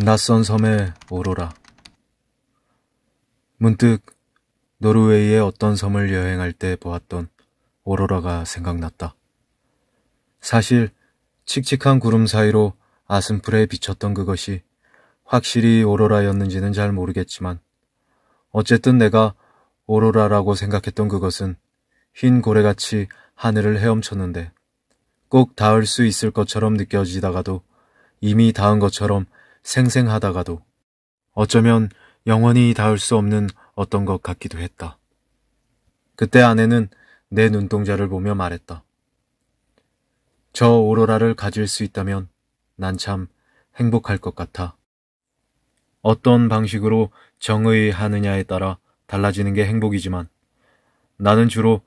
낯선 섬의 오로라. 문득 노르웨이의 어떤 섬을 여행할 때 보았던 오로라가 생각났다. 사실 칙칙한 구름 사이로 아슴풀에 비쳤던 그것이 확실히 오로라였는지는 잘 모르겠지만 어쨌든 내가 오로라라고 생각했던 그것은 흰 고래같이 하늘을 헤엄쳤는데 꼭 닿을 수 있을 것처럼 느껴지다가도 이미 닿은 것처럼 생생하다가도 어쩌면 영원히 닿을 수 없는 어떤 것 같기도 했다. 그때 아내는 내 눈동자를 보며 말했다. 저 오로라를 가질 수 있다면 난 참 행복할 것 같아. 어떤 방식으로 정의하느냐에 따라 달라지는 게 행복이지만 나는 주로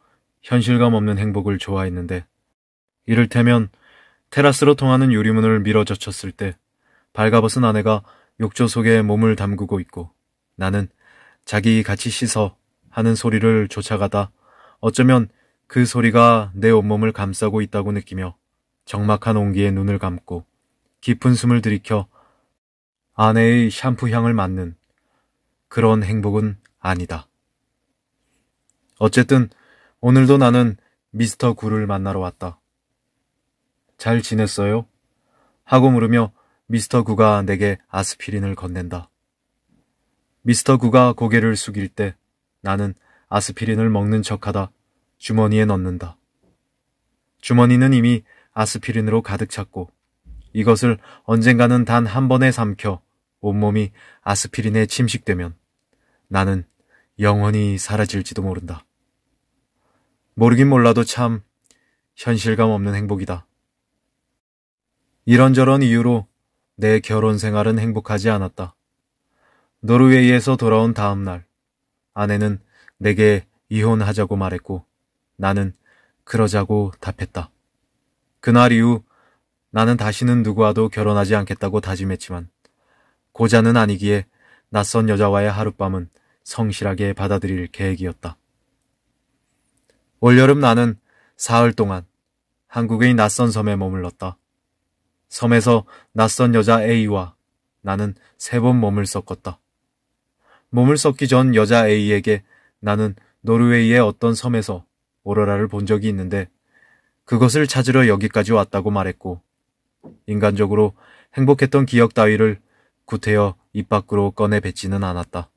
현실감 없는 행복을 좋아했는데 이를테면 테라스로 통하는 유리문을 밀어젖혔을 때 발가벗은 아내가 욕조 속에 몸을 담그고 있고 나는 자기 같이 씻어 하는 소리를 쫓아가다 어쩌면 그 소리가 내 온몸을 감싸고 있다고 느끼며 정막한 온기에 눈을 감고 깊은 숨을 들이켜 아내의 샴푸 향을 맡는 그런 행복은 아니다. 어쨌든 오늘도 나는 미스터 구를 만나러 왔다. 잘 지냈어요? 하고 물으며 미스터 구가 내게 아스피린을 건넨다. 미스터 구가 고개를 숙일 때 나는 아스피린을 먹는 척하다 주머니에 넣는다. 주머니는 이미 아스피린으로 가득 찼고 이것을 언젠가는 단 한 번에 삼켜 온몸이 아스피린에 침식되면 나는 영원히 사라질지도 모른다. 모르긴 몰라도 참 현실감 없는 행복이다. 이런저런 이유로 내 결혼 생활은 행복하지 않았다. 노르웨이에서 돌아온 다음 날, 아내는 내게 이혼하자고 말했고, 나는 그러자고 답했다. 그날 이후 나는 다시는 누구와도 결혼하지 않겠다고 다짐했지만, 고자는 아니기에 낯선 여자와의 하룻밤은 성실하게 받아들일 계획이었다. 올여름 나는 사흘 동안 한국의 낯선 섬에 머물렀다. 섬에서 낯선 여자 A와 나는 세 번 몸을 섞었다. 몸을 섞기 전 여자 A에게 나는 노르웨이의 어떤 섬에서 오로라를 본 적이 있는데 그것을 찾으러 여기까지 왔다고 말했고 인간적으로 행복했던 기억 따위를 구태여 입 밖으로 꺼내 뱉지는 않았다.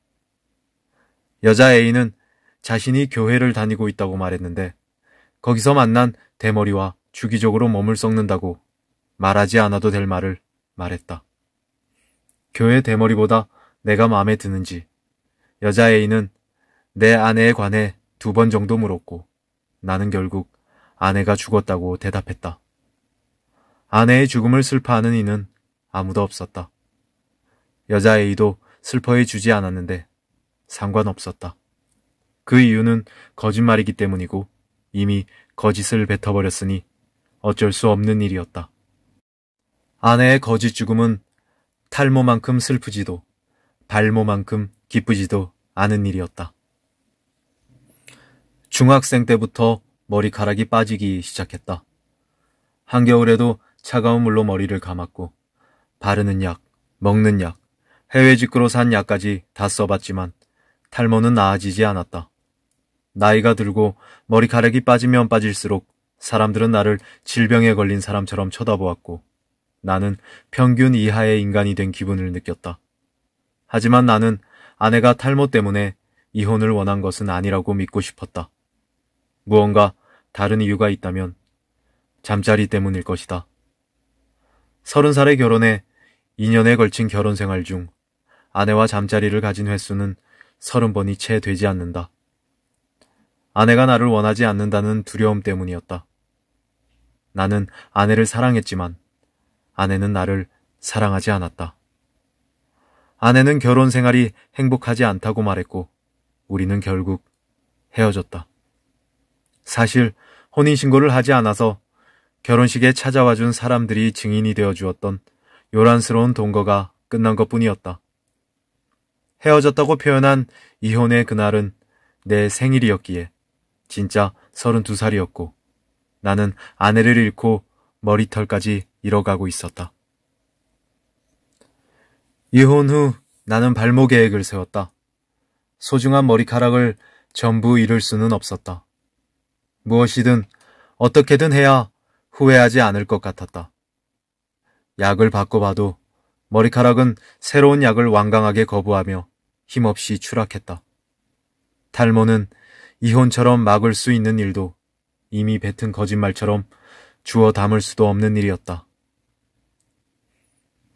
여자 A는 자신이 교회를 다니고 있다고 말했는데 거기서 만난 대머리와 주기적으로 몸을 썩는다고 말하지 않아도 될 말을 말했다. 교회 대머리보다 내가 마음에 드는지 여자애인은 내 아내에 관해 두 번 정도 물었고 나는 결국 아내가 죽었다고 대답했다. 아내의 죽음을 슬퍼하는 이는 아무도 없었다. 여자애이도 슬퍼해 주지 않았는데 상관없었다. 그 이유는 거짓말이기 때문이고 이미 거짓을 뱉어버렸으니 어쩔 수 없는 일이었다. 아내의 거짓 죽음은 탈모만큼 슬프지도 발모만큼 기쁘지도 않은 일이었다. 중학생 때부터 머리카락이 빠지기 시작했다. 한겨울에도 차가운 물로 머리를 감았고 바르는 약, 먹는 약, 해외 직구로 산 약까지 다 써봤지만 탈모는 나아지지 않았다. 나이가 들고 머리카락이 빠지면 빠질수록 사람들은 나를 질병에 걸린 사람처럼 쳐다보았고 나는 평균 이하의 인간이 된 기분을 느꼈다. 하지만 나는 아내가 탈모 때문에 이혼을 원한 것은 아니라고 믿고 싶었다. 무언가 다른 이유가 있다면 잠자리 때문일 것이다. 서른 살에 결혼해 2년에 걸친 결혼 생활 중 아내와 잠자리를 가진 횟수는 서른 번이 채 되지 않는다. 아내가 나를 원하지 않는다는 두려움 때문이었다. 나는 아내를 사랑했지만 아내는 나를 사랑하지 않았다. 아내는 결혼 생활이 행복하지 않다고 말했고 우리는 결국 헤어졌다. 사실 혼인신고를 하지 않아서 결혼식에 찾아와 준 사람들이 증인이 되어 주었던 요란스러운 동거가 끝난 것 뿐이었다. 헤어졌다고 표현한 이혼의 그날은 내 생일이었기에 진짜 32살이었고 나는 아내를 잃고 머리털까지 잃어가고 있었다. 이혼 후 나는 발모 계획을 세웠다. 소중한 머리카락을 전부 잃을 수는 없었다. 무엇이든 어떻게든 해야 후회하지 않을 것 같았다. 약을 바꿔봐도 머리카락은 새로운 약을 완강하게 거부하며 힘없이 추락했다. 탈모는 이혼처럼 막을 수 있는 일도 이미 뱉은 거짓말처럼 주워 담을 수도 없는 일이었다.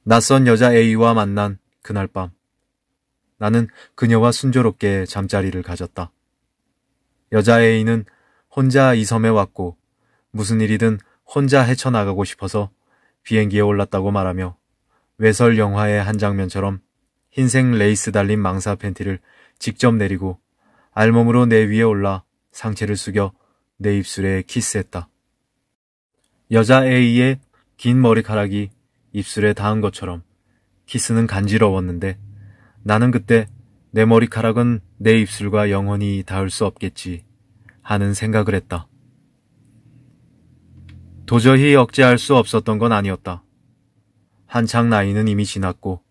낯선 여자 A와 만난 그날 밤. 나는 그녀와 순조롭게 잠자리를 가졌다. 여자 A는 혼자 이 섬에 왔고 무슨 일이든 혼자 헤쳐나가고 싶어서 비행기에 올랐다고 말하며 외설 영화의 한 장면처럼 흰색 레이스 달린 망사 팬티를 직접 내리고 알몸으로 내 위에 올라 상체를 숙여 내 입술에 키스했다. 여자 A의 긴 머리카락이 입술에 닿은 것처럼 키스는 간지러웠는데 나는 그때 내 머리카락은 내 입술과 영원히 닿을 수 없겠지 하는 생각을 했다. 도저히 억제할 수 없었던 건 아니었다. 한창 나이는 이미 지났고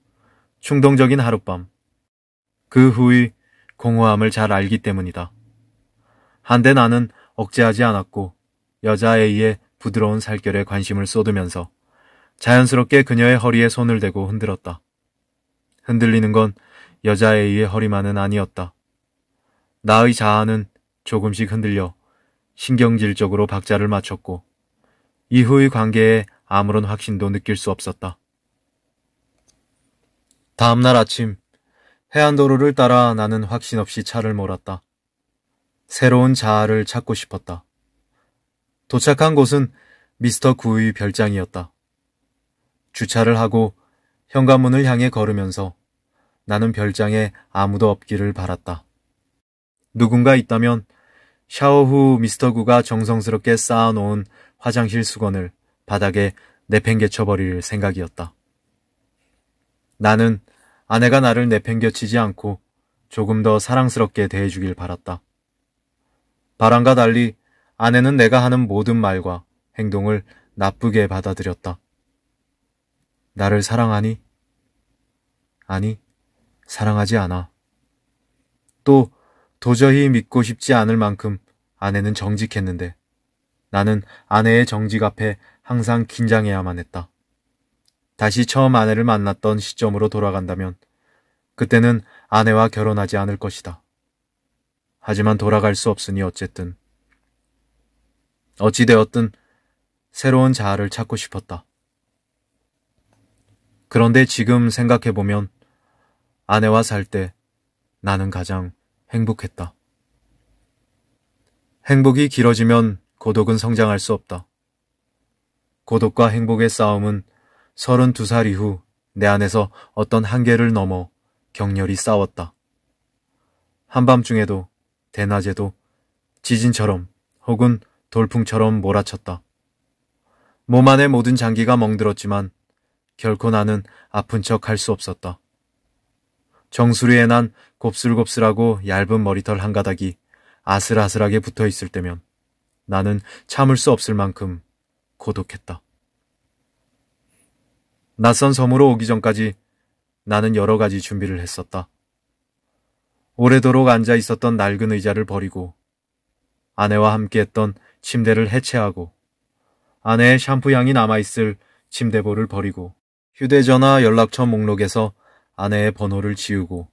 충동적인 하룻밤 그 후의 공허함을 잘 알기 때문이다. 한데 나는 억제하지 않았고 여자 A의 부드러운 살결에 관심을 쏟으면서 자연스럽게 그녀의 허리에 손을 대고 흔들었다. 흔들리는 건 여자에 의해 허리만은 아니었다. 나의 자아는 조금씩 흔들려 신경질적으로 박자를 맞췄고 이후의 관계에 아무런 확신도 느낄 수 없었다. 다음날 아침 해안도로를 따라 나는 확신 없이 차를 몰았다. 새로운 자아를 찾고 싶었다. 도착한 곳은 미스터 구의 별장이었다. 주차를 하고 현관문을 향해 걸으면서 나는 별장에 아무도 없기를 바랐다. 누군가 있다면 샤워 후 미스터 구가 정성스럽게 쌓아놓은 화장실 수건을 바닥에 내팽개쳐 버릴 생각이었다. 나는 아내가 나를 내팽개치지 않고 조금 더 사랑스럽게 대해주길 바랐다. 바람과 달리 아내는 내가 하는 모든 말과 행동을 나쁘게 받아들였다. 나를 사랑하니? 아니, 사랑하지 않아. 또 도저히 믿고 싶지 않을 만큼 아내는 정직했는데 나는 아내의 정직 앞에 항상 긴장해야만 했다. 다시 처음 아내를 만났던 시점으로 돌아간다면 그때는 아내와 결혼하지 않을 것이다. 하지만 돌아갈 수 없으니 어쨌든 어찌되었든 새로운 자아를 찾고 싶었다. 그런데 지금 생각해보면 아내와 살 때 나는 가장 행복했다. 행복이 길어지면 고독은 성장할 수 없다. 고독과 행복의 싸움은 32살 이후 내 안에서 어떤 한계를 넘어 격렬히 싸웠다. 한밤중에도 대낮에도 지진처럼 혹은 돌풍처럼 몰아쳤다. 몸 안의 모든 장기가 멍들었지만 결코 나는 아픈 척 할 수 없었다. 정수리에 난 곱슬곱슬하고 얇은 머리털 한 가닥이 아슬아슬하게 붙어 있을 때면 나는 참을 수 없을 만큼 고독했다. 낯선 섬으로 오기 전까지 나는 여러 가지 준비를 했었다. 오래도록 앉아 있었던 낡은 의자를 버리고 아내와 함께 했던 침대를 해체하고 아내의 샴푸향이 남아있을 침대보를 버리고 휴대전화 연락처 목록에서 아내의 번호를 지우고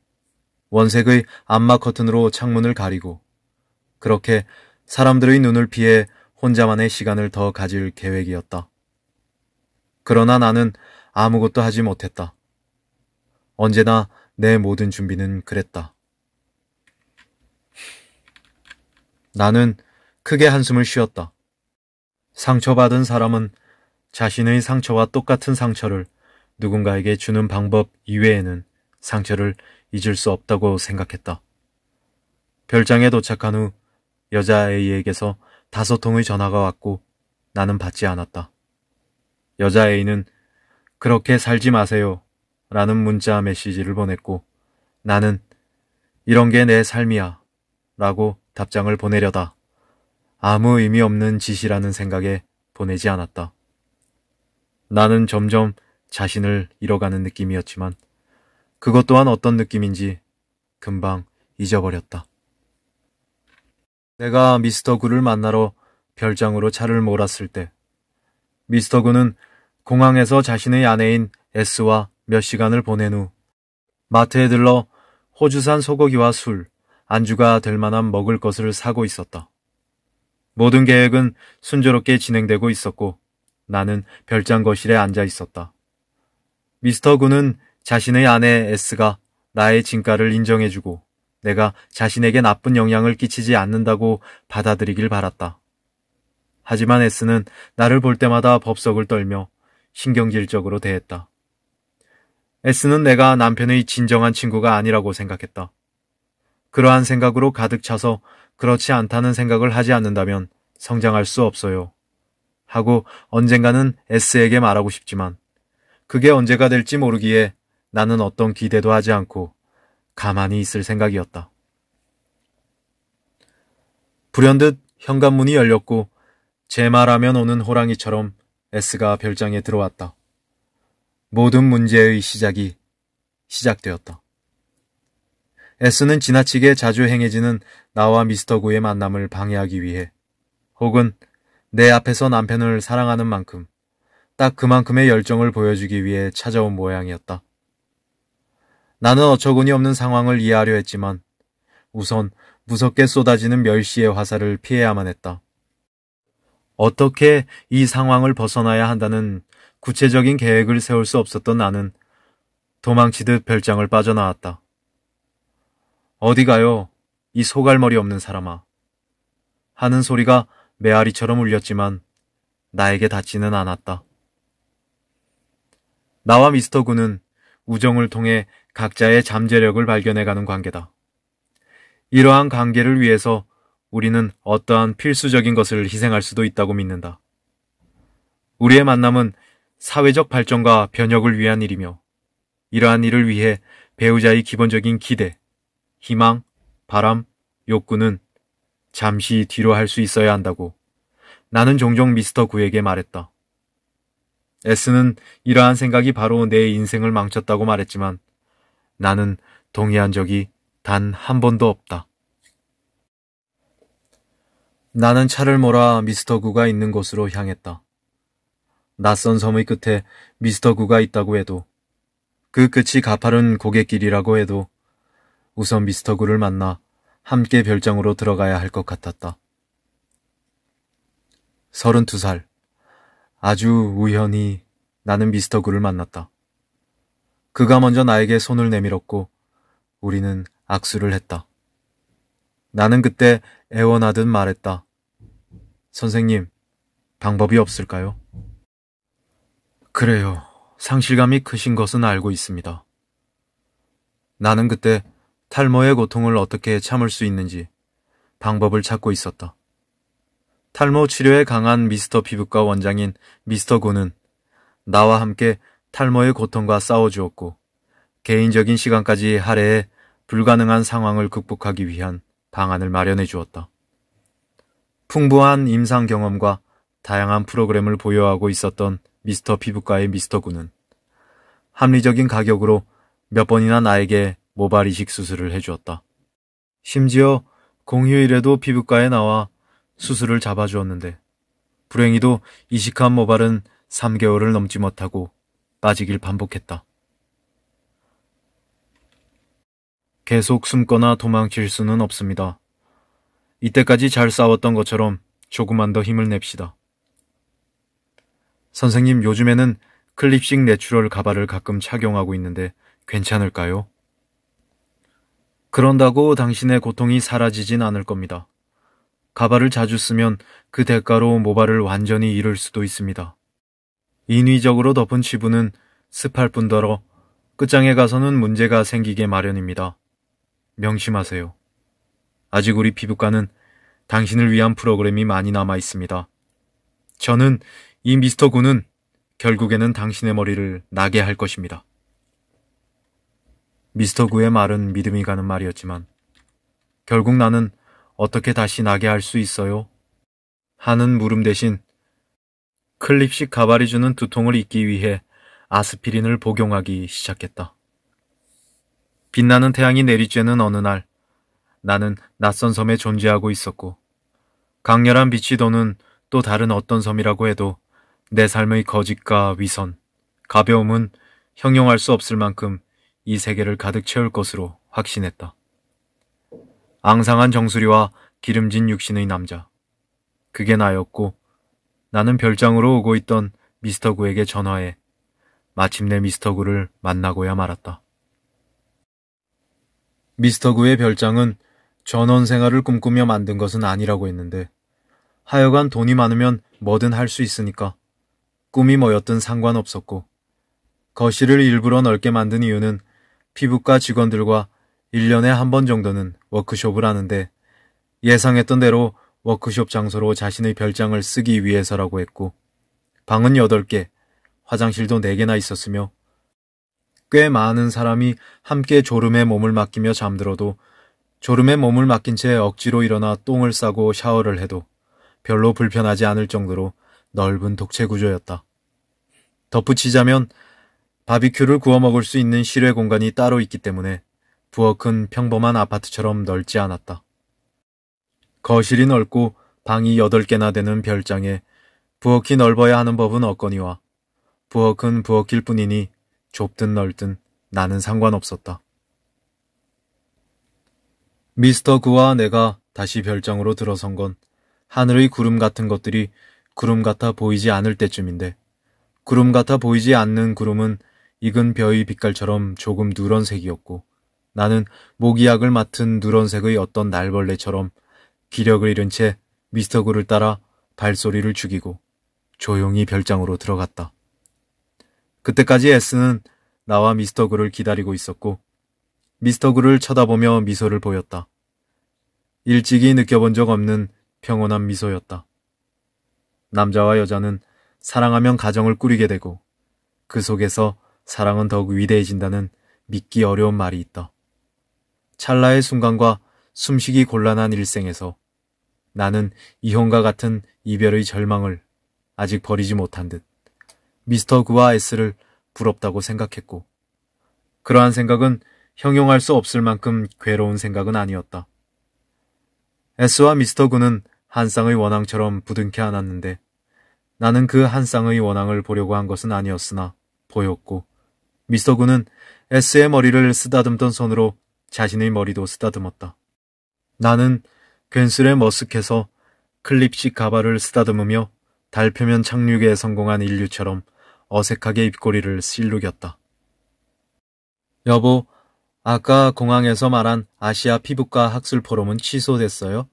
원색의 암막 커튼으로 창문을 가리고 그렇게 사람들의 눈을 피해 혼자만의 시간을 더 가질 계획이었다. 그러나 나는 아무것도 하지 못했다. 언제나 내 모든 준비는 그랬다. 나는 크게 한숨을 쉬었다. 상처받은 사람은 자신의 상처와 똑같은 상처를 누군가에게 주는 방법 이외에는 상처를 잊을 수 없다고 생각했다. 별장에 도착한 후 여자 A에게서 다섯 통의 전화가 왔고 나는 받지 않았다. 여자 A는 그렇게 살지 마세요 라는 문자 메시지를 보냈고 나는 이런 게 내 삶이야 라고 답장을 보내려다 아무 의미 없는 짓이라는 생각에 보내지 않았다. 나는 점점 자신을 잃어가는 느낌이었지만 그것 또한 어떤 느낌인지 금방 잊어버렸다. 내가 미스터 구를 만나러 별장으로 차를 몰았을 때 미스터 구는 공항에서 자신의 아내인 S와 몇 시간을 보낸 후 마트에 들러 호주산 소고기와 술, 안주가 될 만한 먹을 것을 사고 있었다. 모든 계획은 순조롭게 진행되고 있었고 나는 별장 거실에 앉아 있었다. 미스터 군은 자신의 아내 에스가 나의 진가를 인정해주고 내가 자신에게 나쁜 영향을 끼치지 않는다고 받아들이길 바랐다. 하지만 에스는 나를 볼 때마다 법석을 떨며 신경질적으로 대했다. 에스는 내가 남편의 진정한 친구가 아니라고 생각했다. 그러한 생각으로 가득 차서 그렇지 않다는 생각을 하지 않는다면 성장할 수 없어요. 하고 언젠가는 에스에게 말하고 싶지만 그게 언제가 될지 모르기에 나는 어떤 기대도 하지 않고 가만히 있을 생각이었다. 불현듯 현관문이 열렸고 제 말하면 오는 호랑이처럼 S가 별장에 들어왔다. 모든 문제의 시작이 시작되었다. S는 지나치게 자주 행해지는 나와 미스터 구의 만남을 방해하기 위해 혹은 내 앞에서 남편을 사랑하는 만큼 딱 그만큼의 열정을 보여주기 위해 찾아온 모양이었다. 나는 어처구니 없는 상황을 이해하려 했지만 우선 무섭게 쏟아지는 멸시의 화살을 피해야만 했다. 어떻게 이 상황을 벗어나야 한다는 구체적인 계획을 세울 수 없었던 나는 도망치듯 별장을 빠져나왔다. 어디 가요, 이 소갈머리 없는 사람아. 하는 소리가 메아리처럼 울렸지만 나에게 닿지는 않았다. 나와 미스터 군은 우정을 통해 각자의 잠재력을 발견해가는 관계다. 이러한 관계를 위해서 우리는 어떠한 필수적인 것을 희생할 수도 있다고 믿는다. 우리의 만남은 사회적 발전과 변혁을 위한 일이며 이러한 일을 위해 배우자의 기본적인 기대, 희망, 바람, 욕구는 잠시 뒤로 할 수 있어야 한다고 나는 종종 미스터 구에게 말했다. 에스는 이러한 생각이 바로 내 인생을 망쳤다고 말했지만 나는 동의한 적이 단 한 번도 없다. 나는 차를 몰아 미스터 구가 있는 곳으로 향했다. 낯선 섬의 끝에 미스터 구가 있다고 해도 그 끝이 가파른 고갯길이라고 해도 우선 미스터 구를 만나 함께 별장으로 들어가야 할 것 같았다. 32살 아주 우연히 나는 미스터 구를 만났다. 그가 먼저 나에게 손을 내밀었고 우리는 악수를 했다. 나는 그때 애원하듯 말했다. 선생님, 방법이 없을까요? 그래요. 상실감이 크신 것은 알고 있습니다. 나는 그때 탈모의 고통을 어떻게 참을 수 있는지 방법을 찾고 있었다. 탈모 치료에 강한 미스터 피부과 원장인 미스터 고는 나와 함께 탈모의 고통과 싸워주었고 개인적인 시간까지 할애해 불가능한 상황을 극복하기 위한 방안을 마련해 주었다. 풍부한 임상 경험과 다양한 프로그램을 보유하고 있었던 미스터 피부과의 미스터 군은 합리적인 가격으로 몇 번이나 나에게 모발 이식 수술을 해주었다. 심지어 공휴일에도 피부과에 나와 수술을 잡아주었는데 불행히도 이식한 모발은 3개월을 넘지 못하고 빠지길 반복했다. 계속 숨거나 도망칠 수는 없습니다. 이때까지 잘 싸웠던 것처럼 조금만 더 힘을 냅시다. 선생님, 요즘에는 클립식 내추럴 가발을 가끔 착용하고 있는데 괜찮을까요? 그런다고 당신의 고통이 사라지진 않을 겁니다. 가발을 자주 쓰면 그 대가로 모발을 완전히 잃을 수도 있습니다. 인위적으로 덮은 치부는 습할 뿐더러 끝장에 가서는 문제가 생기게 마련입니다. 명심하세요. 아직 우리 피부과는 당신을 위한 프로그램이 많이 남아 있습니다. 저는 이 미스터 군은 결국에는 당신의 머리를 나게 할 것입니다. 미스터 구의 말은 믿음이 가는 말이었지만 결국 나는 어떻게 다시 나게 할 수 있어요? 하는 물음 대신 클립식 가발이 주는 두통을 잊기 위해 아스피린을 복용하기 시작했다. 빛나는 태양이 내리쬐는 어느 날 나는 낯선 섬에 존재하고 있었고 강렬한 빛이 도는 또 다른 어떤 섬이라고 해도 내 삶의 거짓과 위선, 가벼움은 형용할 수 없을 만큼 이 세계를 가득 채울 것으로 확신했다. 앙상한 정수리와 기름진 육신의 남자. 그게 나였고 나는 별장으로 오고 있던 미스터 구에게 전화해 마침내 미스터 구를 만나고야 말았다. 미스터 구의 별장은 전원 생활을 꿈꾸며 만든 것은 아니라고 했는데 하여간 돈이 많으면 뭐든 할 수 있으니까 꿈이 뭐였든 상관없었고 거실을 일부러 넓게 만든 이유는 피부과 직원들과 1년에 한 번 정도는 워크숍을 하는데 예상했던 대로 워크숍 장소로 자신의 별장을 쓰기 위해서라고 했고 방은 8개, 화장실도 4개나 있었으며 꽤 많은 사람이 함께 졸음에 몸을 맡기며 잠들어도 졸음에 몸을 맡긴 채 억지로 일어나 똥을 싸고 샤워를 해도 별로 불편하지 않을 정도로 넓은 독채 구조였다. 덧붙이자면 바비큐를 구워 먹을 수 있는 실외 공간이 따로 있기 때문에 부엌은 평범한 아파트처럼 넓지 않았다. 거실이 넓고 방이 8개나 되는 별장에 부엌이 넓어야 하는 법은 없거니와 부엌은 부엌일 뿐이니 좁든 넓든 나는 상관없었다. 미스터 그와 내가 다시 별장으로 들어선 건 하늘의 구름 같은 것들이 구름 같아 보이지 않을 때쯤인데 구름 같아 보이지 않는 구름은 익은 벼의 빛깔처럼 조금 누런 색이었고 나는 모기약을 맡은 누런색의 어떤 날벌레처럼 기력을 잃은 채 미스터 그를 따라 발소리를 죽이고 조용히 별장으로 들어갔다. 그때까지 에스는 나와 미스터 그를 기다리고 있었고 미스터 그를 쳐다보며 미소를 보였다. 일찍이 느껴본 적 없는 평온한 미소였다. 남자와 여자는 사랑하면 가정을 꾸리게 되고 그 속에서 사랑은 더욱 위대해진다는 믿기 어려운 말이 있다. 찰나의 순간과 숨쉬기 곤란한 일생에서 나는 이혼과 같은 이별의 절망을 아직 버리지 못한 듯 미스터 구와 S를 부럽다고 생각했고 그러한 생각은 형용할 수 없을 만큼 괴로운 생각은 아니었다. S와 미스터 구는 한 쌍의 원앙처럼 부둥켜 안았는데 나는 그 한 쌍의 원앙을 보려고 한 것은 아니었으나 보였고 미스터 구는 S의 머리를 쓰다듬던 손으로 자신의 머리도 쓰다듬었다. 나는 괜스레 머쓱해서 클립식 가발을 쓰다듬으며 달표면 착륙에 성공한 인류처럼 어색하게 입꼬리를 실룩였다. 여보, 아까 공항에서 말한 아시아 피부과 학술 포럼은 취소됐어요?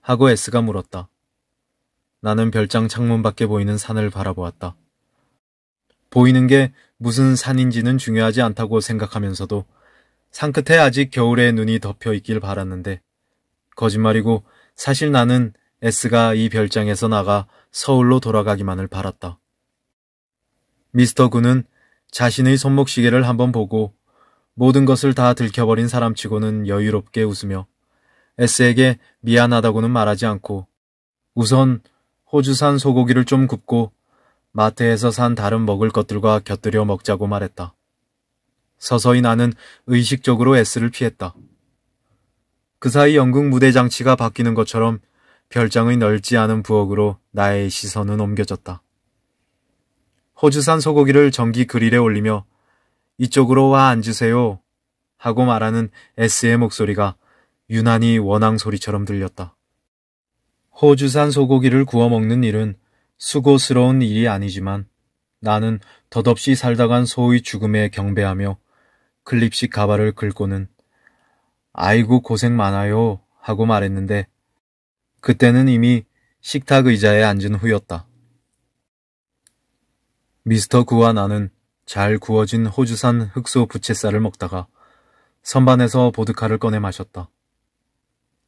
하고 에스가 물었다. 나는 별장 창문 밖에 보이는 산을 바라보았다. 보이는 게 무슨 산인지는 중요하지 않다고 생각하면서도 산 끝에 아직 겨울의 눈이 덮여 있길 바랐는데 거짓말이고 사실 나는 S가 이 별장에서 나가 서울로 돌아가기만을 바랐다. 미스터 군은 자신의 손목 시계를 한번 보고 모든 것을 다 들켜버린 사람치고는 여유롭게 웃으며 S에게 미안하다고는 말하지 않고 우선 호주산 소고기를 좀 굽고 마트에서 산 다른 먹을 것들과 곁들여 먹자고 말했다. 서서히 나는 의식적으로 S를 피했다. 그 사이 연극 무대 장치가 바뀌는 것처럼 별장의 넓지 않은 부엌으로 나의 시선은 옮겨졌다. 호주산 소고기를 전기 그릴에 올리며 이쪽으로 와 앉으세요 하고 말하는 S의 목소리가 유난히 원앙 소리처럼 들렸다. 호주산 소고기를 구워 먹는 일은 수고스러운 일이 아니지만 나는 덧없이 살다간 소의 죽음에 경배하며 클립식 가발을 긁고는 아이고 고생 많아요 하고 말했는데 그때는 이미 식탁 의자에 앉은 후였다. 미스터 구와 나는 잘 구워진 호주산 흑소 부채살을 먹다가 선반에서 보드카를 꺼내 마셨다.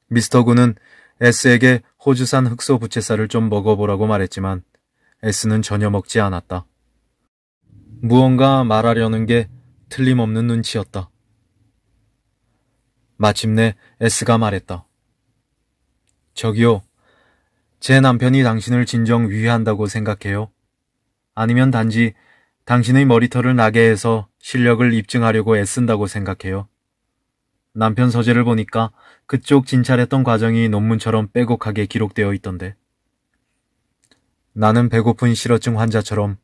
미스터 구는 에스에게 호주산 흑소 부채살을 좀 먹어보라고 말했지만 에스는 전혀 먹지 않았다. 무언가 말하려는 게 틀림없는 눈치였다. 마침내 에스가 말했다. 저기요, 제 남편이 당신을 진정 위해한다고 생각해요? 아니면 단지 당신의 머리털을 나게 해서 실력을 입증하려고 애쓴다고 생각해요? 남편 서재를 보니까 그쪽 진찰했던 과정이 논문처럼 빼곡하게 기록되어 있던데. 나는 배고픈 실어증 환자처럼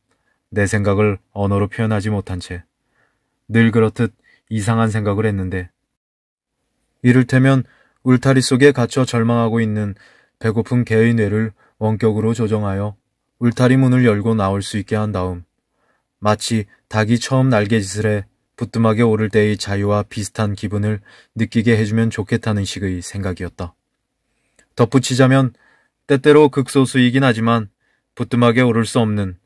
내 생각을 언어로 표현하지 못한 채늘 그렇듯 이상한 생각을 했는데 이를테면 울타리 속에 갇혀 절망하고 있는 배고픈 개의 뇌를 원격으로 조정하여 울타리 문을 열고 나올 수 있게 한 다음 마치 닭이 처음 날개짓을 해 부뚜막에 오를 때의 자유와 비슷한 기분을 느끼게 해주면 좋겠다는 식의 생각이었다. 덧붙이자면 때때로 극소수이긴 하지만 부뚜막에 오를 수 없는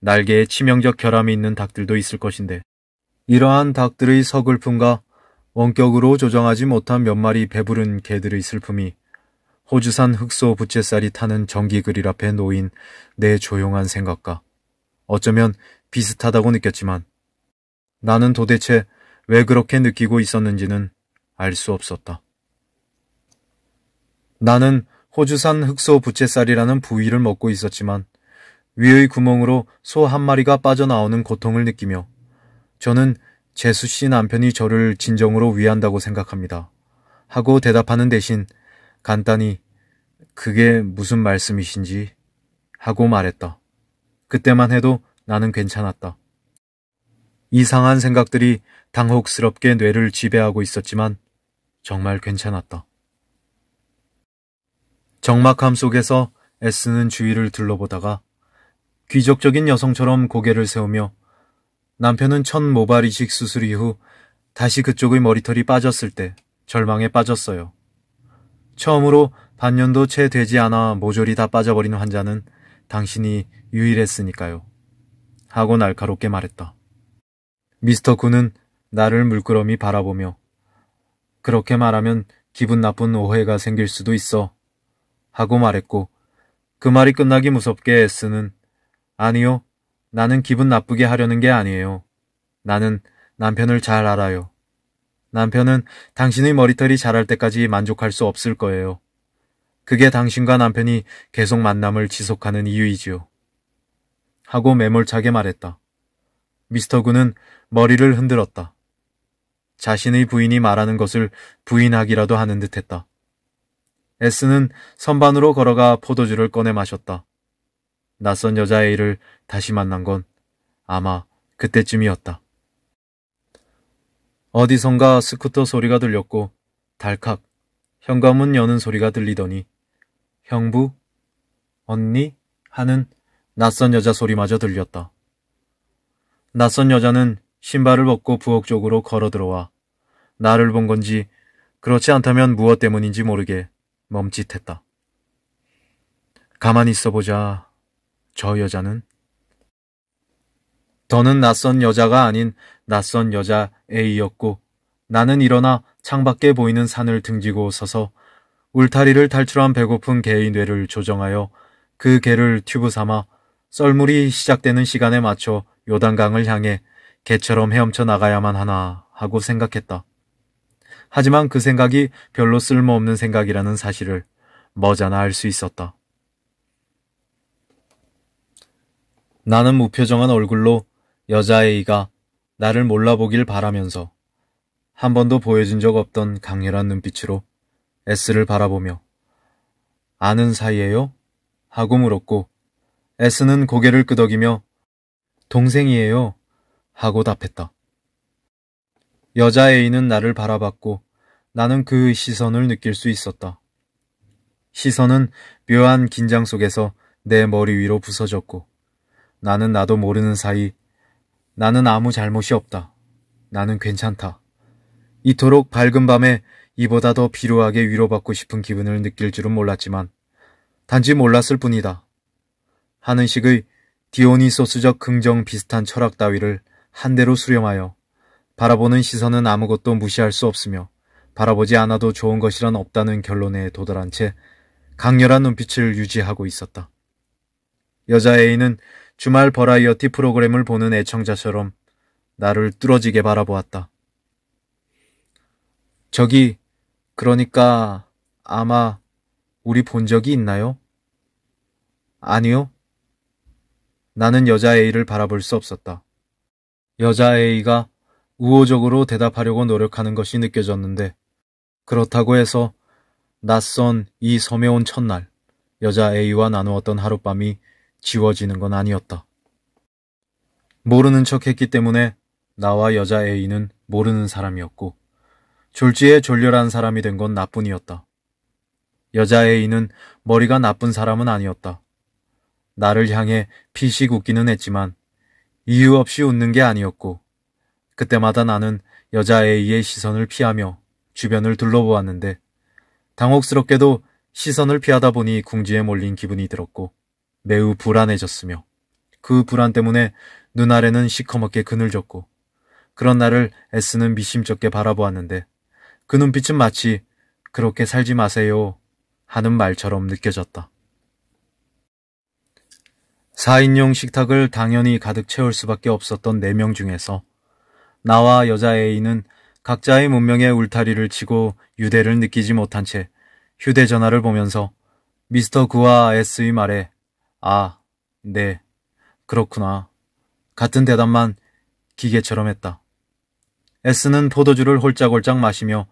날개에 치명적 결함이 있는 닭들도 있을 것인데 이러한 닭들의 서글픔과 원격으로 조정하지 못한 몇 마리 배부른 개들의 슬픔이 호주산 흑소 부채살이 타는 전기 그릴 앞에 놓인 내 조용한 생각과 어쩌면 비슷하다고 느꼈지만 나는 도대체 왜 그렇게 느끼고 있었는지는 알 수 없었다. 나는 호주산 흑소 부채살이라는 부위를 먹고 있었지만 위의 구멍으로 소 한 마리가 빠져나오는 고통을 느끼며 저는 재수 씨 남편이 저를 진정으로 위한다고 생각합니다. 하고 대답하는 대신 간단히 그게 무슨 말씀이신지 하고 말했다. 그때만 해도 나는 괜찮았다. 이상한 생각들이 당혹스럽게 뇌를 지배하고 있었지만 정말 괜찮았다. 정막함 속에서 애쓰는 주위를 둘러보다가 귀족적인 여성처럼 고개를 세우며 남편은 첫 모발 이식 수술 이후 다시 그쪽의 머리털이 빠졌을 때 절망에 빠졌어요. 처음으로 반년도 채 되지 않아 모조리 다 빠져버린 환자는 당신이 유일했으니까요. 하고 날카롭게 말했다. 미스터 군은 나를 물끄러미 바라보며 그렇게 말하면 기분 나쁜 오해가 생길 수도 있어. 하고 말했고 그 말이 끝나기 무섭게 에스는 아니요. 나는 기분 나쁘게 하려는 게 아니에요. 나는 남편을 잘 알아요. 남편은 당신의 머리털이 자랄 때까지 만족할 수 없을 거예요. 그게 당신과 남편이 계속 만남을 지속하는 이유이지요. 하고 매몰차게 말했다. 미스터 군은 머리를 흔들었다. 자신의 부인이 말하는 것을 부인하기라도 하는 듯했다. 에스는 선반으로 걸어가 포도주를 꺼내 마셨다. 낯선 여자애를 다시 만난 건 아마 그때쯤이었다. 어디선가 스쿠터 소리가 들렸고 달칵 현관문 여는 소리가 들리더니 형부, 언니 하는 낯선 여자 소리마저 들렸다. 낯선 여자는 신발을 벗고 부엌 쪽으로 걸어 들어와 나를 본 건지 그렇지 않다면 무엇 때문인지 모르게 멈칫했다. 가만히 있어 보자 저 여자는 더는 낯선 여자가 아닌 낯선 여자 A였고 나는 일어나 창밖에 보이는 산을 등지고 서서 울타리를 탈출한 배고픈 개의 뇌를 조정하여 그 개를 튜브 삼아 썰물이 시작되는 시간에 맞춰 요단강을 향해 개처럼 헤엄쳐 나가야만 하나 하고 생각했다. 하지만 그 생각이 별로 쓸모없는 생각이라는 사실을 머자나 알 수 있었다. 나는 무표정한 얼굴로 여자아이가 나를 몰라보길 바라면서 한 번도 보여준 적 없던 강렬한 눈빛으로 S를 바라보며 아는 사이에요? 하고 물었고 S는 고개를 끄덕이며 동생이에요 하고 답했다. 여자 이는 나를 바라봤고 나는 그 시선을 느낄 수 있었다. 시선은 묘한 긴장 속에서 내 머리 위로 부서졌고 나는 나도 모르는 사이 나는 아무 잘못이 없다. 나는 괜찮다. 이토록 밝은 밤에 이보다 더 비루하게 위로받고 싶은 기분을 느낄 줄은 몰랐지만 단지 몰랐을 뿐이다. 하는식의 디오니소스적 긍정 비슷한 철학 따위를 한대로 수렴하여 바라보는 시선은 아무것도 무시할 수 없으며 바라보지 않아도 좋은 것이란 없다는 결론에 도달한 채 강렬한 눈빛을 유지하고 있었다. 여자 애인은 주말 버라이어티 프로그램을 보는 애청자처럼 나를 뚫어지게 바라보았다. 저기, 그러니까 아마 우리 본 적이 있나요? 아니요. 나는 여자 A를 바라볼 수 없었다. 여자 A가 우호적으로 대답하려고 노력하는 것이 느껴졌는데, 그렇다고 해서 낯선 이 섬에 온 첫날, 여자 A와 나누었던 하룻밤이 지워지는 건 아니었다. 모르는 척 했기 때문에 나와 여자 A는 모르는 사람이었고, 졸지에 졸렬한 사람이 된 건 나뿐이었다. 여자 A는 머리가 나쁜 사람은 아니었다. 나를 향해 피식 웃기는 했지만, 이유 없이 웃는 게 아니었고, 그때마다 나는 여자 A의 시선을 피하며 주변을 둘러보았는데, 당혹스럽게도 시선을 피하다 보니 궁지에 몰린 기분이 들었고, 매우 불안해졌으며 그 불안 때문에 눈아래는 시커멓게 그늘졌고 그런 나를 s 는 미심쩍게 바라보았는데 그 눈빛은 마치 그렇게 살지 마세요 하는 말처럼 느껴졌다. 4인용 식탁을 당연히 가득 채울 수밖에 없었던 4명 중에서 나와 여자 A는 각자의 문명의 울타리를 치고 유대를 느끼지 못한 채 휴대전화를 보면서 미스터 구와 S의 말에 아, 네, 그렇구나. 같은 대답만 기계처럼 했다. s 는 포도주를 홀짝홀짝 마시며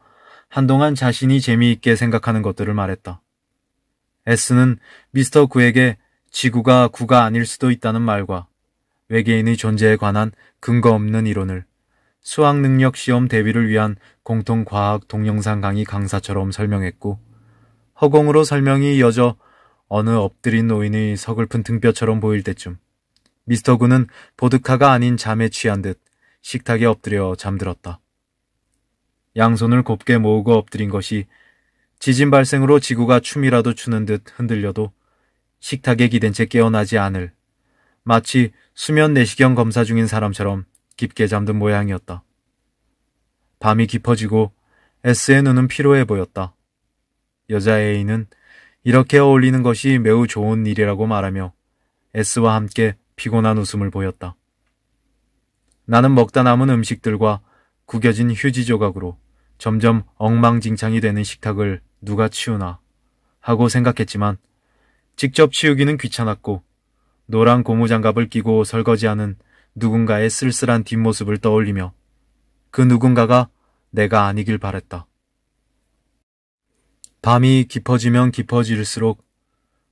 한동안 자신이 재미있게 생각하는 것들을 말했다. s 는 미스터 구에게 지구가 구가 아닐 수도 있다는 말과 외계인의 존재에 관한 근거 없는 이론을 수학 능력 시험 대비를 위한 공통 과학 동영상 강의 강사처럼 설명했고 허공으로 설명이 이어져 어느 엎드린 노인의 서글픈 등뼈처럼 보일 때쯤 미스터 군은 보드카가 아닌 잠에 취한 듯 식탁에 엎드려 잠들었다. 양손을 곱게 모으고 엎드린 것이 지진 발생으로 지구가 춤이라도 추는 듯 흔들려도 식탁에 기댄 채 깨어나지 않을 마치 수면 내시경 검사 중인 사람처럼 깊게 잠든 모양이었다. 밤이 깊어지고 S의 눈은 피로해 보였다. 여자 A는 이렇게 어울리는 것이 매우 좋은 일이라고 말하며 에스와 함께 피곤한 웃음을 보였다. 나는 먹다 남은 음식들과 구겨진 휴지 조각으로 점점 엉망진창이 되는 식탁을 누가 치우나 하고 생각했지만 직접 치우기는 귀찮았고 노란 고무장갑을 끼고 설거지하는 누군가의 쓸쓸한 뒷모습을 떠올리며 그 누군가가 내가 아니길 바랬다. 밤이 깊어지면 깊어질수록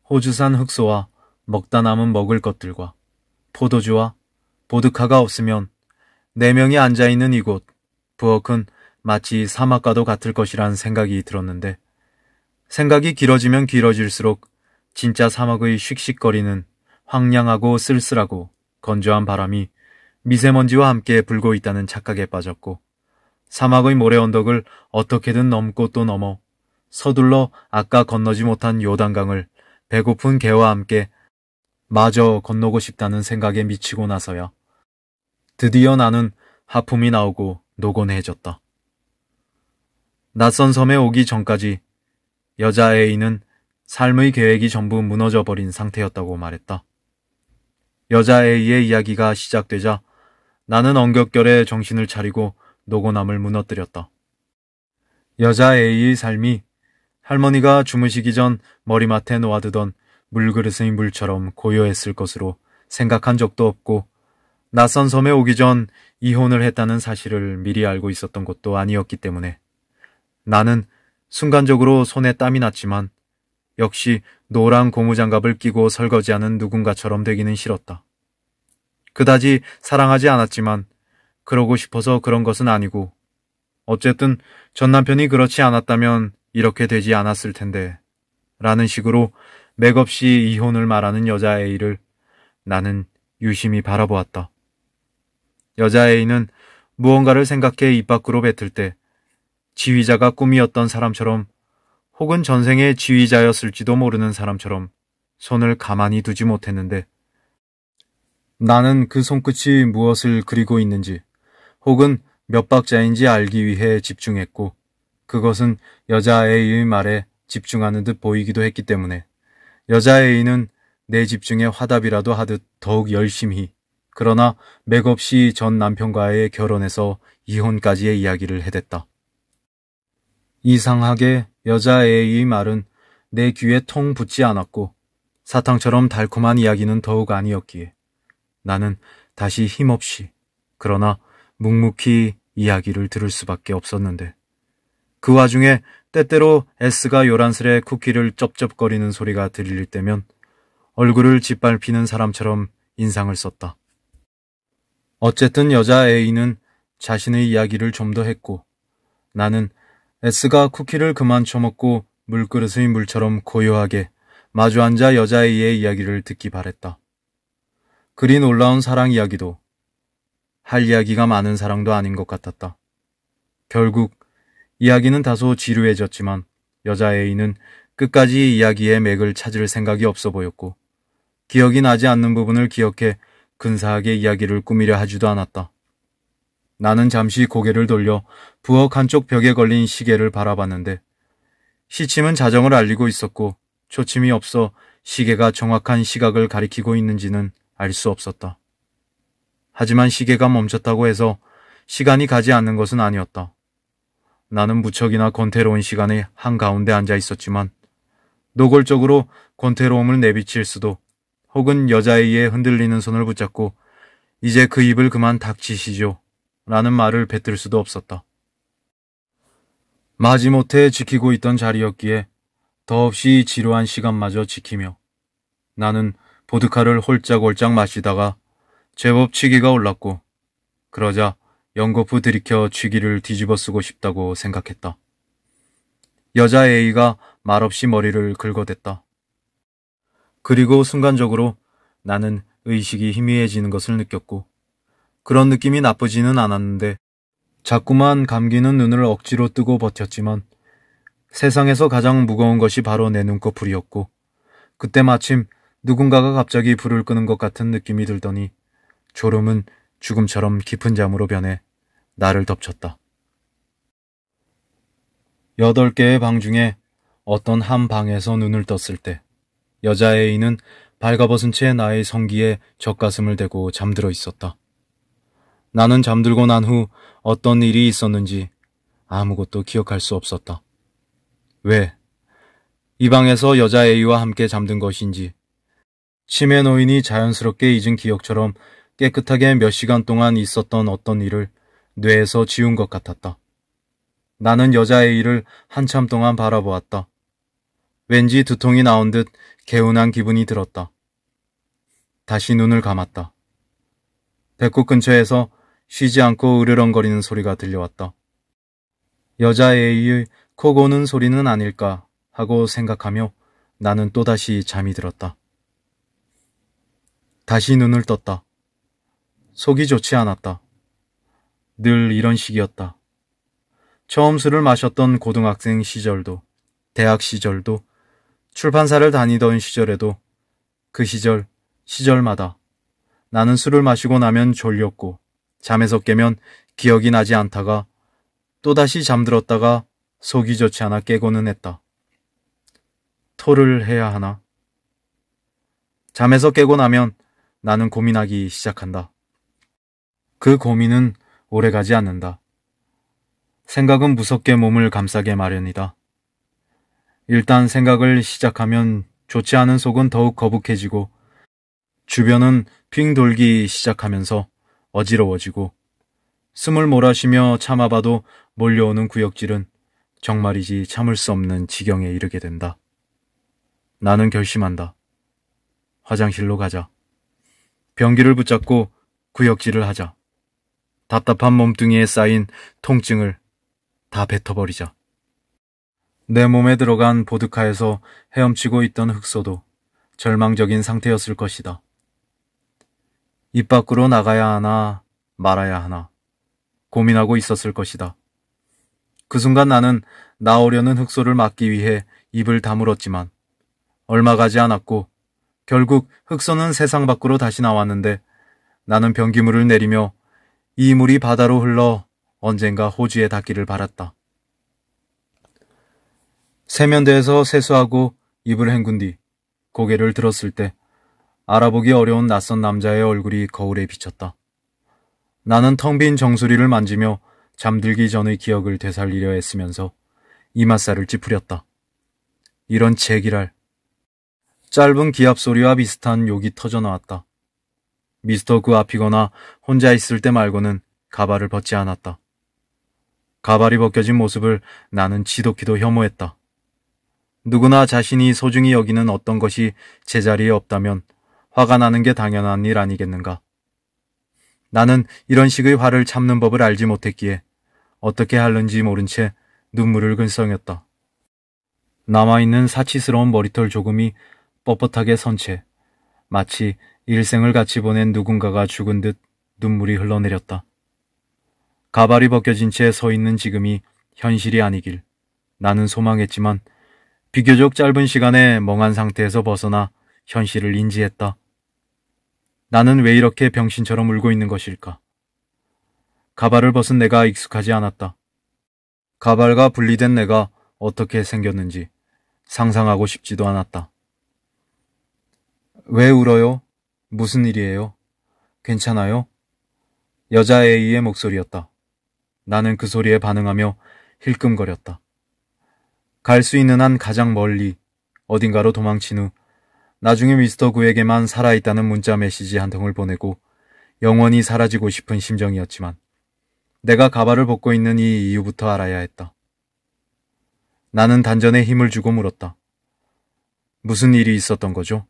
호주산 흑소와 먹다 남은 먹을 것들과 포도주와 보드카가 없으면 네 명이 앉아있는 이곳 부엌은 마치 사막과도 같을 것이란 생각이 들었는데 생각이 길어지면 길어질수록 진짜 사막의 씩씩거리는 황량하고 쓸쓸하고 건조한 바람이 미세먼지와 함께 불고 있다는 착각에 빠졌고 사막의 모래 언덕을 어떻게든 넘고 또 넘어 서둘러 아까 건너지 못한 요단강을 배고픈 개와 함께 마저 건너고 싶다는 생각에 미치고 나서야 드디어 나는 하품이 나오고 노곤해졌다. 낯선 섬에 오기 전까지 여자 A는 삶의 계획이 전부 무너져버린 상태였다고 말했다. 여자 A의 이야기가 시작되자 나는 엉겹결에 정신을 차리고 노곤함을 무너뜨렸다. 여자 A의 삶이 할머니가 주무시기 전 머리맡에 놓아두던 물그릇의 물처럼 고요했을 것으로 생각한 적도 없고 낯선 섬에 오기 전 이혼을 했다는 사실을 미리 알고 있었던 것도 아니었기 때문에 나는 순간적으로 손에 땀이 났지만 역시 노란 고무장갑을 끼고 설거지하는 누군가처럼 되기는 싫었다. 그다지 사랑하지 않았지만 그러고 싶어서 그런 것은 아니고 어쨌든 전 남편이 그렇지 않았다면 이렇게 되지 않았을 텐데. 라는 식으로 맥없이 이혼을 말하는 여자 A를 나는 유심히 바라보았다. 여자 A는 무언가를 생각해 입 밖으로 뱉을 때 지휘자가 꿈이었던 사람처럼 혹은 전생에 지휘자였을지도 모르는 사람처럼 손을 가만히 두지 못했는데 나는 그 손끝이 무엇을 그리고 있는지 혹은 몇 박자인지 알기 위해 집중했고 그것은 여자아의 말에 집중하는 듯 보이기도 했기 때문에 여자아이는 내집중의 화답이라도 하듯 더욱 열심히 그러나 맥없이 전 남편과의 결혼에서 이혼까지의 이야기를 해댔다. 이상하게 여자애의 말은 내 귀에 통 붙지 않았고 사탕처럼 달콤한 이야기는 더욱 아니었기에 나는 다시 힘없이 그러나 묵묵히 이야기를 들을 수밖에 없었는데 그 와중에 때때로 S가 요란스레 쿠키를 쩝쩝거리는 소리가 들릴 때면 얼굴을 짓밟히는 사람처럼 인상을 썼다. 어쨌든 여자 A는 자신의 이야기를 좀 더 했고 나는 S가 쿠키를 그만 처먹고 물그릇의 물처럼 고요하게 마주 앉아 여자 A의 이야기를 듣기 바랬다. 그리 놀라운 사랑 이야기도 할 이야기가 많은 사랑도 아닌 것 같았다. 결국 이야기는 다소 지루해졌지만 여자 A는 끝까지 이야기의 맥을 찾을 생각이 없어 보였고 기억이 나지 않는 부분을 기억해 근사하게 이야기를 꾸미려 하지도 않았다. 나는 잠시 고개를 돌려 부엌 한쪽 벽에 걸린 시계를 바라봤는데 시침은 자정을 알리고 있었고 초침이 없어 시계가 정확한 시각을 가리키고 있는지는 알 수 없었다. 하지만 시계가 멈췄다고 해서 시간이 가지 않는 것은 아니었다. 나는 무척이나 권태로운 시간에 한가운데 앉아 있었지만 노골적으로 권태로움을 내비칠 수도 혹은 여자에이의 흔들리는 손을 붙잡고 이제 그 입을 그만 닥치시죠 라는 말을 뱉을 수도 없었다. 마지못해 지키고 있던 자리였기에 더없이 지루한 시간마저 지키며 나는 보드카를 홀짝홀짝 마시다가 제법 치기가 올랐고 그러자 연거푸 들이켜 쥐기를 뒤집어쓰고 싶다고 생각했다. 여자 A가 말없이 머리를 긁어댔다. 그리고 순간적으로 나는 의식이 희미해지는 것을 느꼈고 그런 느낌이 나쁘지는 않았는데 자꾸만 감기는 눈을 억지로 뜨고 버텼지만 세상에서 가장 무거운 것이 바로 내 눈꺼풀이었고 그때 마침 누군가가 갑자기 불을 끄는 것 같은 느낌이 들더니 졸음은 죽음처럼 깊은 잠으로 변해 나를 덮쳤다. 여덟 개의 방 중에 어떤 한 방에서 눈을 떴을 때 여자 A는 발가벗은 채 나의 성기에 젖가슴을 대고 잠들어 있었다. 나는 잠들고 난 후 어떤 일이 있었는지 아무것도 기억할 수 없었다. 왜? 이 방에서 여자 이와 함께 잠든 것인지 치매 노인이 자연스럽게 잊은 기억처럼 깨끗하게 몇 시간 동안 있었던 어떤 일을 뇌에서 지운 것 같았다. 나는 여자의 일을 한참 동안 바라보았다. 왠지 두통이 나온 듯 개운한 기분이 들었다. 다시 눈을 감았다. 배꼽 근처에서 쉬지 않고 으르렁거리는 소리가 들려왔다. 여자애의 코 고는 소리는 아닐까 하고 생각하며 나는 또다시 잠이 들었다. 다시 눈을 떴다. 속이 좋지 않았다. 늘 이런 식이었다. 처음 술을 마셨던 고등학생 시절도, 대학 시절도, 출판사를 다니던 시절에도 그 시절, 시절마다 나는 술을 마시고 나면 졸렸고 잠에서 깨면 기억이 나지 않다가 또다시 잠들었다가 속이 좋지 않아 깨고는 했다. 토를 해야 하나? 잠에서 깨고 나면 나는 고민하기 시작한다. 그 고민은 오래가지 않는다. 생각은 무섭게 몸을 감싸게 마련이다. 일단 생각을 시작하면 좋지 않은 속은 더욱 거북해지고 주변은 핑 돌기 시작하면서 어지러워지고 숨을 몰아쉬며 참아봐도 몰려오는 구역질은 정말이지 참을 수 없는 지경에 이르게 된다. 나는 결심한다. 화장실로 가자. 변기를 붙잡고 구역질을 하자. 답답한 몸뚱이에 쌓인 통증을 다 뱉어버리자. 내 몸에 들어간 보드카에서 헤엄치고 있던 흑소도 절망적인 상태였을 것이다. 입 밖으로 나가야 하나 말아야 하나 고민하고 있었을 것이다. 그 순간 나는 나오려는 흑소를 막기 위해 입을 다물었지만 얼마 가지 않았고 결국 흑소는 세상 밖으로 다시 나왔는데 나는 변기물을 내리며 이 물이 바다로 흘러 언젠가 호주에 닿기를 바랐다. 세면대에서 세수하고 입을 헹군 뒤 고개를 들었을 때 알아보기 어려운 낯선 남자의 얼굴이 거울에 비쳤다. 나는 텅 빈 정수리를 만지며 잠들기 전의 기억을 되살리려 애쓰면서 이마살을 찌푸렸다. 이런 제기랄. 짧은 기압 소리와 비슷한 욕이 터져 나왔다. 미스터 그 앞이거나 혼자 있을 때 말고는 가발을 벗지 않았다. 가발이 벗겨진 모습을 나는 지독히도 혐오했다. 누구나 자신이 소중히 여기는 어떤 것이 제자리에 없다면 화가 나는 게 당연한 일 아니겠는가. 나는 이런 식의 화를 참는 법을 알지 못했기에 어떻게 하는지 모른 채 눈물을 근성였다. 남아있는 사치스러운 머리털 조금이 뻣뻣하게 선 채 마치 일생을 같이 보낸 누군가가 죽은 듯 눈물이 흘러내렸다. 가발이 벗겨진 채 서 있는 지금이 현실이 아니길 나는 소망했지만 비교적 짧은 시간에 멍한 상태에서 벗어나 현실을 인지했다. 나는 왜 이렇게 병신처럼 울고 있는 것일까? 가발을 벗은 내가 익숙하지 않았다. 가발과 분리된 내가 어떻게 생겼는지 상상하고 싶지도 않았다. 왜 울어요? 무슨 일이에요? 괜찮아요? 여자AE의 목소리였다. 나는 그 소리에 반응하며 힐끔거렸다. 갈 수 있는 한 가장 멀리 어딘가로 도망친 후 나중에 미스터 구에게만 살아있다는 문자 메시지 한 통을 보내고 영원히 사라지고 싶은 심정이었지만 내가 가발을 벗고 있는 이 이유부터 알아야 했다. 나는 단전에 힘을 주고 물었다. 무슨 일이 있었던 거죠?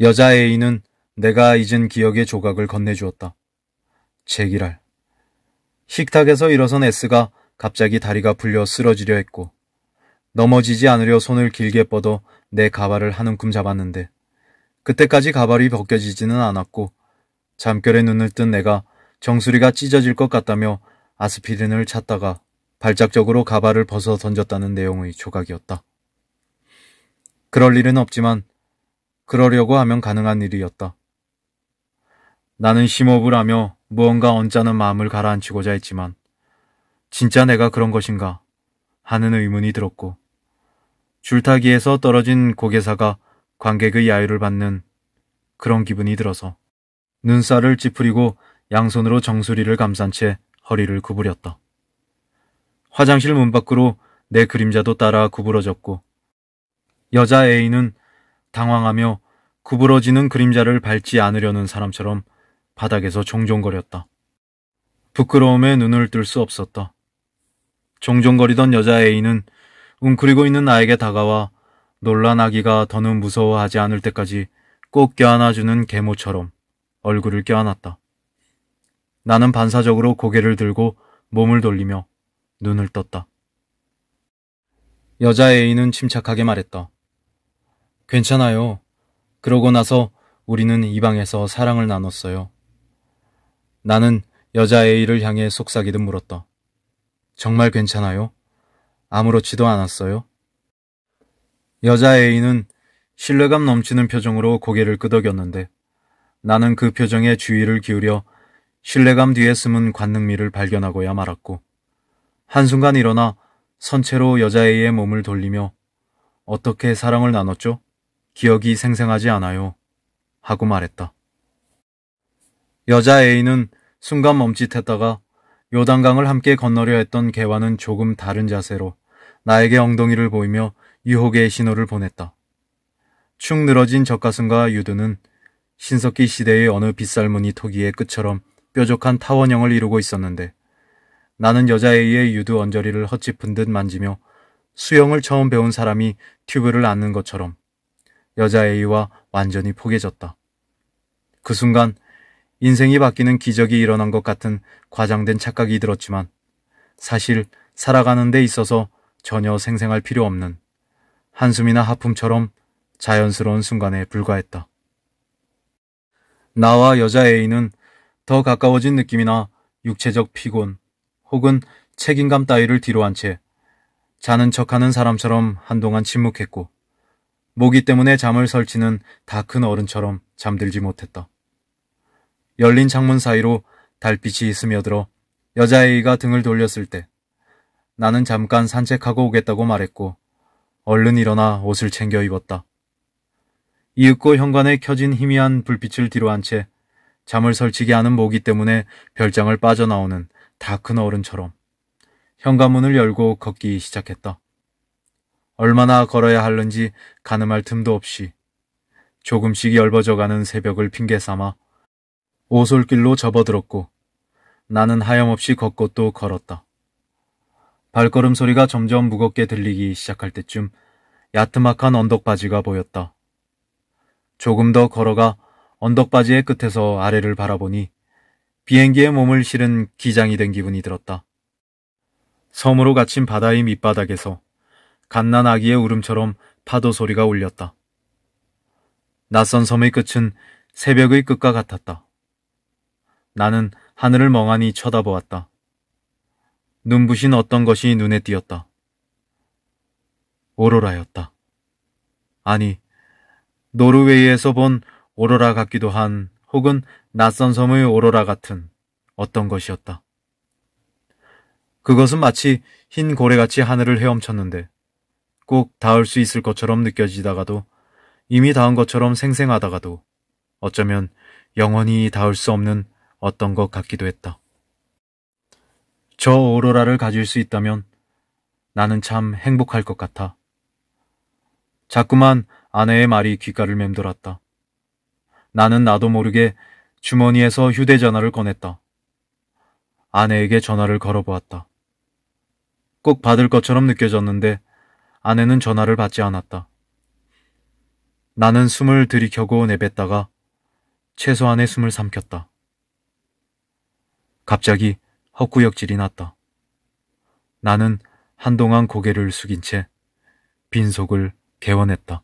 여자 A는 내가 잊은 기억의 조각을 건네주었다. 제기랄. 식탁에서 일어선 S가 갑자기 다리가 풀려 쓰러지려 했고 넘어지지 않으려 손을 길게 뻗어 내 가발을 한 움큼 잡았는데 그때까지 가발이 벗겨지지는 않았고 잠결에 눈을 뜬 내가 정수리가 찢어질 것 같다며 아스피린을 찾다가 발작적으로 가발을 벗어 던졌다는 내용의 조각이었다. 그럴 일은 없지만 그러려고 하면 가능한 일이었다. 나는 심호흡을 하며 무언가 언짢은 마음을 가라앉히고자 했지만 진짜 내가 그런 것인가 하는 의문이 들었고 줄타기에서 떨어진 고개사가 관객의 야유를 받는 그런 기분이 들어서 눈살을 찌푸리고 양손으로 정수리를 감싼 채 허리를 구부렸다. 화장실 문 밖으로 내 그림자도 따라 구부러졌고 여자 A는 당황하며 구부러지는 그림자를 밟지 않으려는 사람처럼 바닥에서 종종거렸다. 부끄러움에 눈을 뜰 수 없었다. 종종거리던 여자 A는 웅크리고 있는 나에게 다가와 놀란 아기가 더는 무서워하지 않을 때까지 꼭 껴안아주는 계모처럼 얼굴을 껴안았다. 나는 반사적으로 고개를 들고 몸을 돌리며 눈을 떴다. 여자 A는 침착하게 말했다. 괜찮아요. 그러고 나서 우리는 이 방에서 사랑을 나눴어요. 나는 여자 A를 향해 속삭이듯 물었다. 정말 괜찮아요? 아무렇지도 않았어요? 여자 A는 신뢰감 넘치는 표정으로 고개를 끄덕였는데 나는 그 표정에 주의를 기울여 신뢰감 뒤에 숨은 관능미를 발견하고야 말았고 한순간 일어나 선체로 여자 A의 몸을 돌리며 어떻게 사랑을 나눴죠? 기억이 생생하지 않아요. 하고 말했다. 여자 A는 순간 멈칫했다가 요단강을 함께 건너려 했던 개와는 조금 다른 자세로 나에게 엉덩이를 보이며 유혹의 신호를 보냈다. 축 늘어진 젖가슴과 유두는 신석기 시대의 어느 빗살무늬 토기의 끝처럼 뾰족한 타원형을 이루고 있었는데 나는 여자 A의 유두 언저리를 헛짚은 듯 만지며 수영을 처음 배운 사람이 튜브를 안는 것처럼 여자A와 완전히 포개졌다. 그 순간 인생이 바뀌는 기적이 일어난 것 같은 과장된 착각이 들었지만 사실 살아가는 데 있어서 전혀 생생할 필요 없는 한숨이나 하품처럼 자연스러운 순간에 불과했다. 나와 여자 A는 더 가까워진 느낌이나 육체적 피곤 혹은 책임감 따위를 뒤로한 채 자는 척하는 사람처럼 한동안 침묵했고 모기 때문에 잠을 설치는 다 큰 어른처럼 잠들지 못했다. 열린 창문 사이로 달빛이 스며들어 여자아이가 등을 돌렸을 때 나는 잠깐 산책하고 오겠다고 말했고 얼른 일어나 옷을 챙겨 입었다. 이윽고 현관에 켜진 희미한 불빛을 뒤로 한 채 잠을 설치게 하는 모기 때문에 별장을 빠져나오는 다 큰 어른처럼 현관문을 열고 걷기 시작했다. 얼마나 걸어야 할는지 가늠할 틈도 없이 조금씩 엷어져가는 새벽을 핑계 삼아 오솔길로 접어들었고 나는 하염없이 걷고 또 걸었다. 발걸음 소리가 점점 무겁게 들리기 시작할 때쯤 야트막한 언덕바지가 보였다. 조금 더 걸어가 언덕바지의 끝에서 아래를 바라보니 비행기에 몸을 실은 기장이 된 기분이 들었다. 섬으로 갇힌 바다의 밑바닥에서 갓난 아기의 울음처럼 파도 소리가 울렸다. 낯선 섬의 끝은 새벽의 끝과 같았다. 나는 하늘을 멍하니 쳐다보았다. 눈부신 어떤 것이 눈에 띄었다. 오로라였다. 아니, 노르웨이에서 본 오로라 같기도 한 혹은 낯선 섬의 오로라 같은 어떤 것이었다. 그것은 마치 흰 고래같이 하늘을 헤엄쳤는데 꼭 닿을 수 있을 것처럼 느껴지다가도 이미 닿은 것처럼 생생하다가도 어쩌면 영원히 닿을 수 없는 어떤 것 같기도 했다. 저 오로라를 가질 수 있다면 나는 참 행복할 것 같아. 자꾸만 아내의 말이 귓가를 맴돌았다. 나는 나도 모르게 주머니에서 휴대전화를 꺼냈다. 아내에게 전화를 걸어보았다. 꼭 받을 것처럼 느껴졌는데 아내는 전화를 받지 않았다. 나는 숨을 들이켜고 내뱉다가 최소한의 숨을 삼켰다. 갑자기 헛구역질이 났다. 나는 한동안 고개를 숙인 채 빈속을 개원했다.